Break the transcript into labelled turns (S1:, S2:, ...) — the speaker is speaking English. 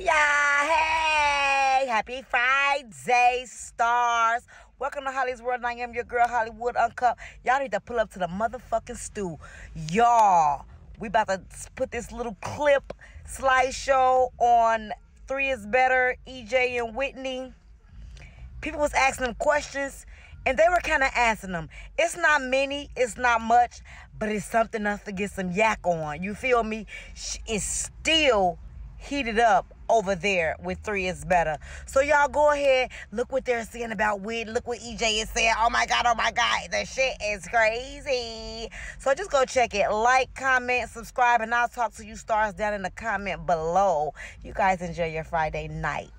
S1: Yeah, hey! Happy Friday, stars! Welcome to Holly's World. I am your girl, Hollywood Uncup. Y'all need to pull up to the motherfucking stool, Y'all, we about to put this little clip slideshow on Three is Better, EJ and Whitney. People was asking them questions, and they were kind of asking them. It's not many, it's not much, but it's something else to get some yak on. You feel me? It's still heated up over there with three is better. So y'all go ahead, look what they're saying about weed. Look what EJ is saying. Oh my god, oh my god, the shit is crazy. So just go check it. Like, comment, subscribe, and I'll talk to you stars down in the comment below. You guys enjoy your Friday night.